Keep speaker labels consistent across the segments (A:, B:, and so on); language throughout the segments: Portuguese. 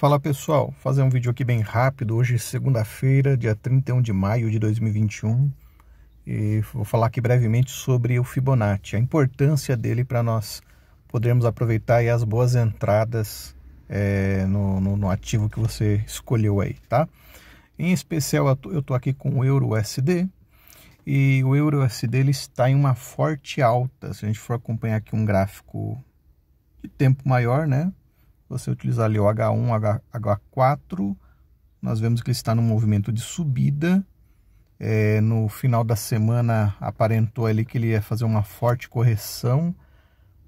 A: Fala pessoal, fazer um vídeo aqui bem rápido. Hoje é segunda-feira, dia 31 de maio de 2021, e vou falar aqui brevemente sobre o Fibonacci, a importância dele para nós podermos aproveitar as boas entradas é, no, no, no, ativo que você escolheu aí, tá? Em especial, eu estou aqui com o Euro USD e o Euro USD ele está em uma forte alta. Se a gente for acompanhar aqui um gráfico de tempo maior, né? você utilizar ali o H1, H4, nós vemos que ele está no movimento de subida. É, no final da semana aparentou ali que ele ia fazer uma forte correção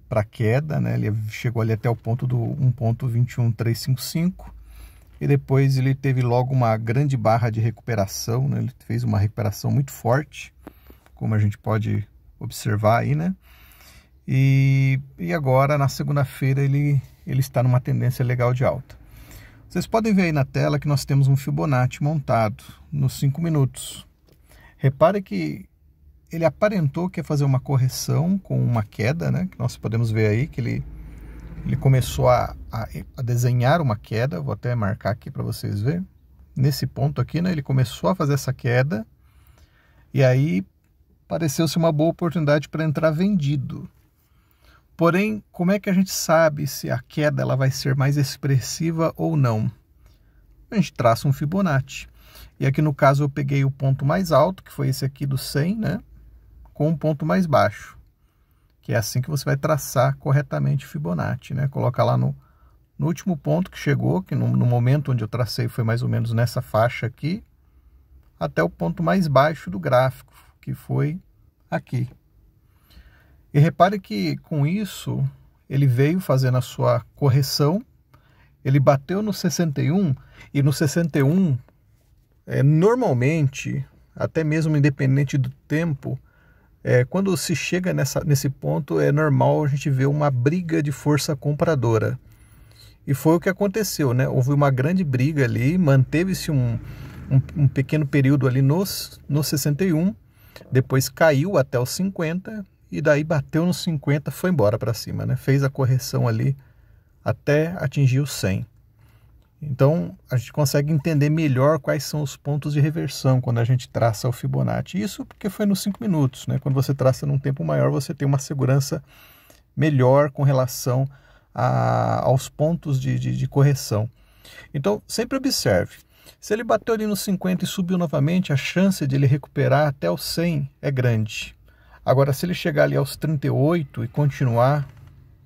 A: para queda, né? Ele chegou ali até o ponto do 1.21355 e depois ele teve logo uma grande barra de recuperação, né? Ele fez uma recuperação muito forte, como a gente pode observar aí, né? E, e agora, na segunda-feira, ele, ele está numa tendência legal de alta. Vocês podem ver aí na tela que nós temos um Fibonacci montado nos 5 minutos. Repare que ele aparentou que ia fazer uma correção com uma queda, né? Que nós podemos ver aí que ele, ele começou a, a, a desenhar uma queda. Vou até marcar aqui para vocês verem. Nesse ponto aqui, né? Ele começou a fazer essa queda e aí pareceu-se uma boa oportunidade para entrar vendido. Porém, como é que a gente sabe se a queda ela vai ser mais expressiva ou não? A gente traça um Fibonacci. E aqui no caso eu peguei o ponto mais alto, que foi esse aqui do 100, né? Com um ponto mais baixo. Que é assim que você vai traçar corretamente o Fibonacci, né? Coloca lá no, no último ponto que chegou, que no, no momento onde eu tracei foi mais ou menos nessa faixa aqui, até o ponto mais baixo do gráfico, que foi aqui, e repare que com isso ele veio fazendo a sua correção. Ele bateu no 61 e no 61 é, normalmente, até mesmo independente do tempo, é, quando se chega nessa, nesse ponto, é normal a gente ver uma briga de força compradora. E foi o que aconteceu, né? Houve uma grande briga ali, manteve-se um, um, um, pequeno período ali nos, no 61, depois caiu até os 50, e daí bateu nos 50, foi embora para cima, né? Fez a correção ali até atingir os 100. Então, a gente consegue entender melhor quais são os pontos de reversão quando a gente traça o Fibonacci. Isso porque foi nos 5 minutos, né? Quando você traça num tempo maior, você tem uma segurança melhor com relação a, aos pontos de, de, de correção. Então, sempre observe. Se ele bateu ali nos 50 e subiu novamente, a chance de ele recuperar até os 100 é grande. Agora, se ele chegar ali aos 38 e continuar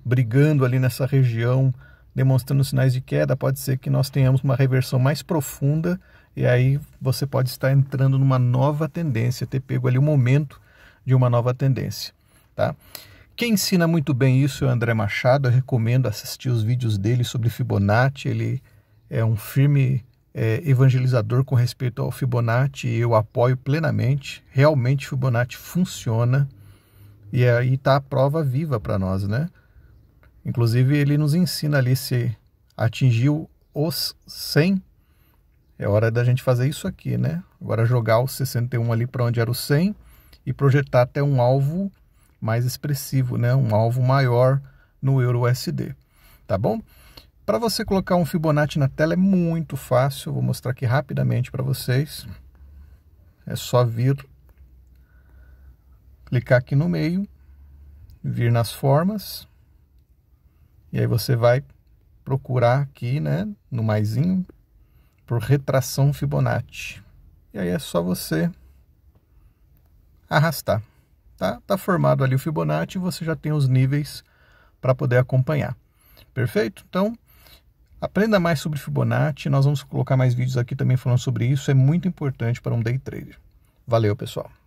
A: brigando ali nessa região, demonstrando sinais de queda, pode ser que nós tenhamos uma reversão mais profunda e aí você pode estar entrando numa nova tendência, ter pego ali o um momento de uma nova tendência, tá? Quem ensina muito bem isso é o André Machado, eu recomendo assistir os vídeos dele sobre Fibonacci, ele é um firme é, evangelizador com respeito ao Fibonacci, eu apoio plenamente. Realmente Fibonacci funciona e aí está a prova viva para nós, né? Inclusive ele nos ensina ali se atingiu os 100, é hora da gente fazer isso aqui, né? Agora jogar o 61 ali para onde era o 100 e projetar até um alvo mais expressivo, né? Um alvo maior no euro USD, tá bom? Para você colocar um Fibonacci na tela é muito fácil, vou mostrar aqui rapidamente para vocês. É só vir, clicar aqui no meio, vir nas formas, e aí você vai procurar aqui, né, no maisinho, por retração Fibonacci. E aí é só você arrastar. Tá? tá formado ali o Fibonacci, você já tem os níveis para poder acompanhar. Perfeito? Então, Aprenda mais sobre Fibonacci, nós vamos colocar mais vídeos aqui também falando sobre isso, é muito importante para um day trader. Valeu, pessoal.